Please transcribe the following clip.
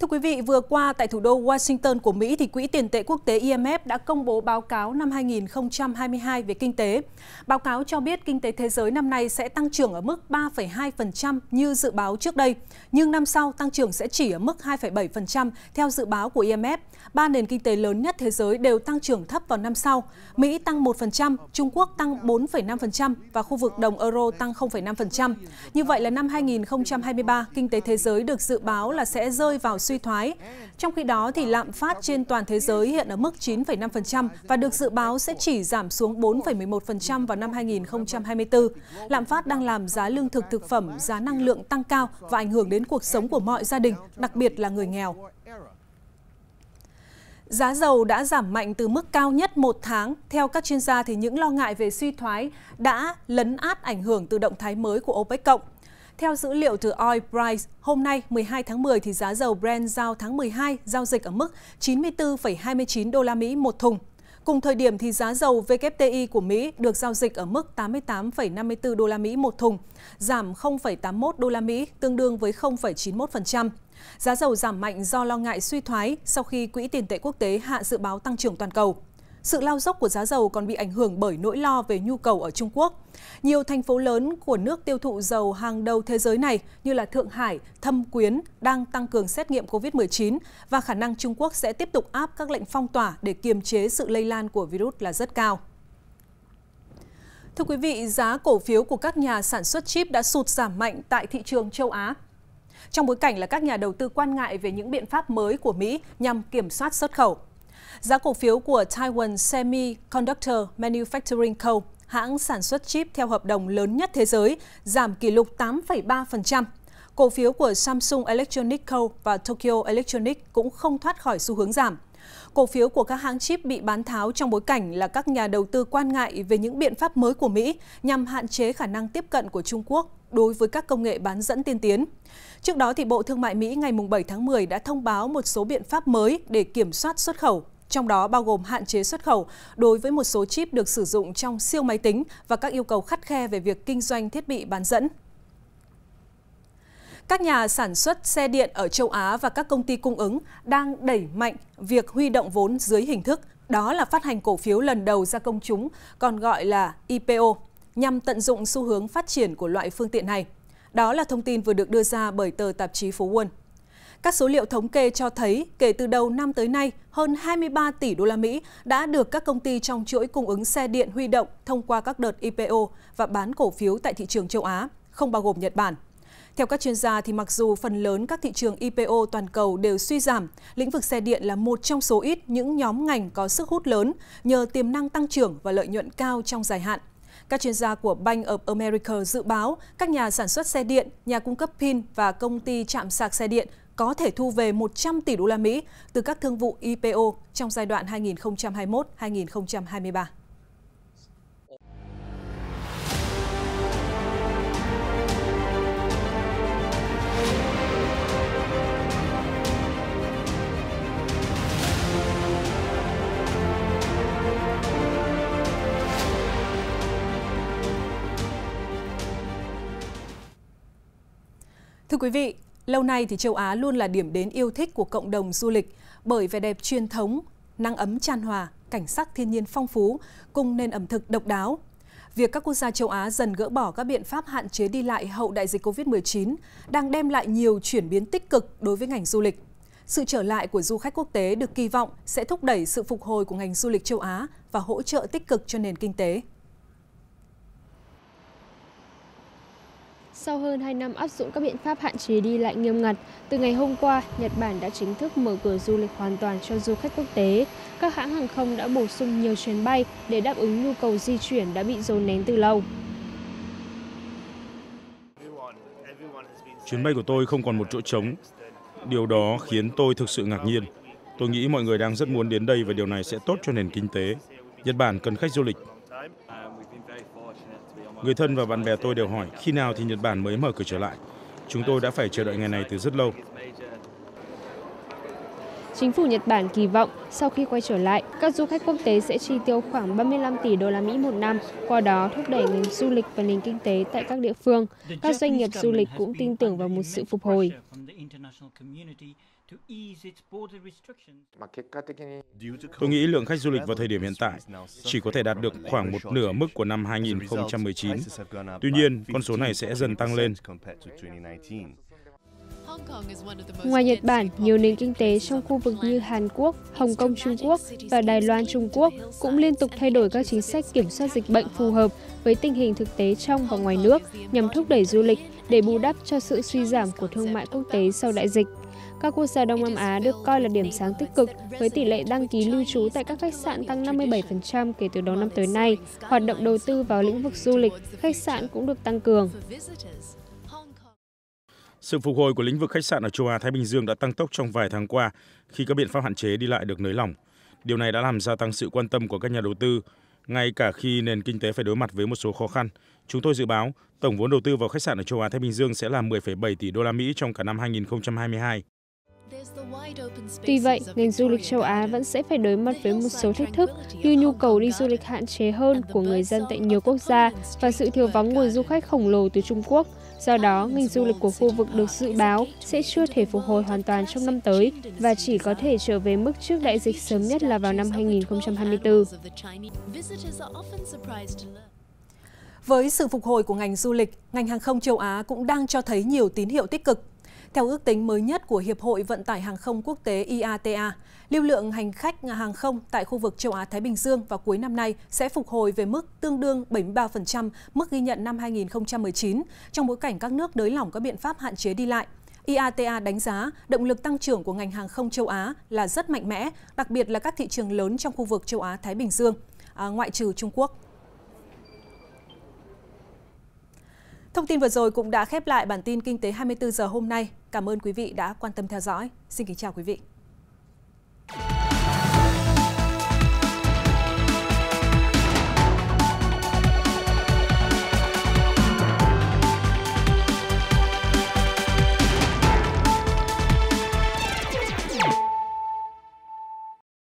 Thưa quý vị, vừa qua tại thủ đô Washington của Mỹ thì Quỹ tiền tệ quốc tế IMF đã công bố báo cáo năm 2022 về kinh tế. Báo cáo cho biết kinh tế thế giới năm nay sẽ tăng trưởng ở mức 3,2% như dự báo trước đây, nhưng năm sau tăng trưởng sẽ chỉ ở mức 2,7% theo dự báo của IMF. Ba nền kinh tế lớn nhất thế giới đều tăng trưởng thấp vào năm sau. Mỹ tăng 1%, Trung Quốc tăng 4,5% và khu vực đồng euro tăng 0,5%. Như vậy là năm 2023, kinh tế thế giới được dự báo là sẽ rơi vào suy thoái. Trong khi đó, thì lạm phát trên toàn thế giới hiện ở mức 9,5% và được dự báo sẽ chỉ giảm xuống 4,11% vào năm 2024. Lạm phát đang làm giá lương thực thực phẩm, giá năng lượng tăng cao và ảnh hưởng đến cuộc sống của mọi gia đình, đặc biệt là người nghèo. Giá dầu đã giảm mạnh từ mức cao nhất một tháng. Theo các chuyên gia, thì những lo ngại về suy thoái đã lấn át ảnh hưởng từ động thái mới của OPEC cộng. Theo dữ liệu từ Oil Price, hôm nay 12 tháng 10 thì giá dầu Brent giao tháng 12 giao dịch ở mức 94,29 đô la Mỹ một thùng. Cùng thời điểm thì giá dầu WTI của Mỹ được giao dịch ở mức 88,54 đô la Mỹ một thùng, giảm 0,81 đô la Mỹ, tương đương với 0,91%. Giá dầu giảm mạnh do lo ngại suy thoái sau khi Quỹ tiền tệ quốc tế hạ dự báo tăng trưởng toàn cầu sự lao dốc của giá dầu còn bị ảnh hưởng bởi nỗi lo về nhu cầu ở Trung Quốc. Nhiều thành phố lớn của nước tiêu thụ dầu hàng đầu thế giới này như là Thượng Hải, Thâm Quyến đang tăng cường xét nghiệm COVID-19 và khả năng Trung Quốc sẽ tiếp tục áp các lệnh phong tỏa để kiềm chế sự lây lan của virus là rất cao. Thưa quý vị, giá cổ phiếu của các nhà sản xuất chip đã sụt giảm mạnh tại thị trường châu Á. Trong bối cảnh là các nhà đầu tư quan ngại về những biện pháp mới của Mỹ nhằm kiểm soát xuất khẩu. Giá cổ phiếu của Taiwan Semiconductor Manufacturing Co., hãng sản xuất chip theo hợp đồng lớn nhất thế giới, giảm kỷ lục 8,3%. Cổ phiếu của Samsung Electronics Co. và Tokyo Electronics cũng không thoát khỏi xu hướng giảm. Cổ phiếu của các hãng chip bị bán tháo trong bối cảnh là các nhà đầu tư quan ngại về những biện pháp mới của Mỹ nhằm hạn chế khả năng tiếp cận của Trung Quốc đối với các công nghệ bán dẫn tiên tiến. Trước đó, thì Bộ Thương mại Mỹ ngày 7 tháng 10 đã thông báo một số biện pháp mới để kiểm soát xuất khẩu trong đó bao gồm hạn chế xuất khẩu đối với một số chip được sử dụng trong siêu máy tính và các yêu cầu khắt khe về việc kinh doanh thiết bị bán dẫn. Các nhà sản xuất xe điện ở châu Á và các công ty cung ứng đang đẩy mạnh việc huy động vốn dưới hình thức đó là phát hành cổ phiếu lần đầu ra công chúng, còn gọi là IPO, nhằm tận dụng xu hướng phát triển của loại phương tiện này. Đó là thông tin vừa được đưa ra bởi tờ tạp chí Phố quân các số liệu thống kê cho thấy kể từ đầu năm tới nay, hơn 23 tỷ đô la Mỹ đã được các công ty trong chuỗi cung ứng xe điện huy động thông qua các đợt IPO và bán cổ phiếu tại thị trường châu Á, không bao gồm Nhật Bản. Theo các chuyên gia thì mặc dù phần lớn các thị trường IPO toàn cầu đều suy giảm, lĩnh vực xe điện là một trong số ít những nhóm ngành có sức hút lớn nhờ tiềm năng tăng trưởng và lợi nhuận cao trong dài hạn. Các chuyên gia của Bank of America dự báo các nhà sản xuất xe điện, nhà cung cấp pin và công ty chạm sạc xe điện có thể thu về 100 tỷ đô la Mỹ từ các thương vụ IPO trong giai đoạn 2021-2023. Thưa quý vị, Lâu nay thì châu Á luôn là điểm đến yêu thích của cộng đồng du lịch bởi vẻ đẹp truyền thống, năng ấm tràn hòa, cảnh sắc thiên nhiên phong phú cùng nền ẩm thực độc đáo. Việc các quốc gia châu Á dần gỡ bỏ các biện pháp hạn chế đi lại hậu đại dịch Covid-19 đang đem lại nhiều chuyển biến tích cực đối với ngành du lịch. Sự trở lại của du khách quốc tế được kỳ vọng sẽ thúc đẩy sự phục hồi của ngành du lịch châu Á và hỗ trợ tích cực cho nền kinh tế. Sau hơn 2 năm áp dụng các biện pháp hạn chế đi lại nghiêm ngặt, từ ngày hôm qua, Nhật Bản đã chính thức mở cửa du lịch hoàn toàn cho du khách quốc tế. Các hãng hàng không đã bổ sung nhiều chuyến bay để đáp ứng nhu cầu di chuyển đã bị dồn nén từ lâu. Chuyến bay của tôi không còn một chỗ trống. Điều đó khiến tôi thực sự ngạc nhiên. Tôi nghĩ mọi người đang rất muốn đến đây và điều này sẽ tốt cho nền kinh tế. Nhật Bản cần khách du lịch Người thân và bạn bè tôi đều hỏi khi nào thì Nhật Bản mới mở cửa trở lại. Chúng tôi đã phải chờ đợi ngày này từ rất lâu. Chính phủ Nhật Bản kỳ vọng sau khi quay trở lại, các du khách quốc tế sẽ chi tiêu khoảng 35 tỷ đô la Mỹ một năm, qua đó thúc đẩy ngành du lịch và nền kinh tế tại các địa phương. Các doanh nghiệp du lịch cũng tin tưởng vào một sự phục hồi. Tôi nghĩ lượng khách du lịch vào thời điểm hiện tại chỉ có thể đạt được khoảng một nửa mức của năm 2019. Tuy nhiên, con số này sẽ dần tăng lên. Ngoài Nhật Bản, nhiều nền kinh tế trong khu vực như Hàn Quốc, Hồng Kông Trung Quốc và Đài Loan Trung Quốc cũng liên tục thay đổi các chính sách kiểm soát dịch bệnh phù hợp với tình hình thực tế trong và ngoài nước nhằm thúc đẩy du lịch để bù đắp cho sự suy giảm của thương mại quốc tế sau đại dịch. Các quốc gia Đông Nam Á được coi là điểm sáng tích cực với tỷ lệ đăng ký lưu trú tại các khách sạn tăng 57% kể từ đầu năm tới nay. Hoạt động đầu tư vào lĩnh vực du lịch, khách sạn cũng được tăng cường sự phục hồi của lĩnh vực khách sạn ở châu á thái bình dương đã tăng tốc trong vài tháng qua khi các biện pháp hạn chế đi lại được nới lỏng điều này đã làm gia tăng sự quan tâm của các nhà đầu tư ngay cả khi nền kinh tế phải đối mặt với một số khó khăn chúng tôi dự báo tổng vốn đầu tư vào khách sạn ở châu á thái bình dương sẽ là 10,7 tỷ đô la mỹ trong cả năm 2022 Tuy vậy, ngành du lịch châu Á vẫn sẽ phải đối mặt với một số thách thức như nhu cầu đi du lịch hạn chế hơn của người dân tại nhiều quốc gia và sự thiếu vắng nguồn du khách khổng lồ từ Trung Quốc. Do đó, ngành du lịch của khu vực được dự báo sẽ chưa thể phục hồi hoàn toàn trong năm tới và chỉ có thể trở về mức trước đại dịch sớm nhất là vào năm 2024. Với sự phục hồi của ngành du lịch, ngành hàng không châu Á cũng đang cho thấy nhiều tín hiệu tích cực theo ước tính mới nhất của Hiệp hội Vận tải Hàng không Quốc tế IATA, lưu lượng hành khách hàng không tại khu vực châu Á-Thái Bình Dương vào cuối năm nay sẽ phục hồi về mức tương đương 73% mức ghi nhận năm 2019 trong bối cảnh các nước đới lỏng các biện pháp hạn chế đi lại. IATA đánh giá động lực tăng trưởng của ngành hàng không châu Á là rất mạnh mẽ, đặc biệt là các thị trường lớn trong khu vực châu Á-Thái Bình Dương, à, ngoại trừ Trung Quốc. Thông tin vừa rồi cũng đã khép lại bản tin Kinh tế 24 giờ hôm nay. Cảm ơn quý vị đã quan tâm theo dõi. Xin kính chào quý vị.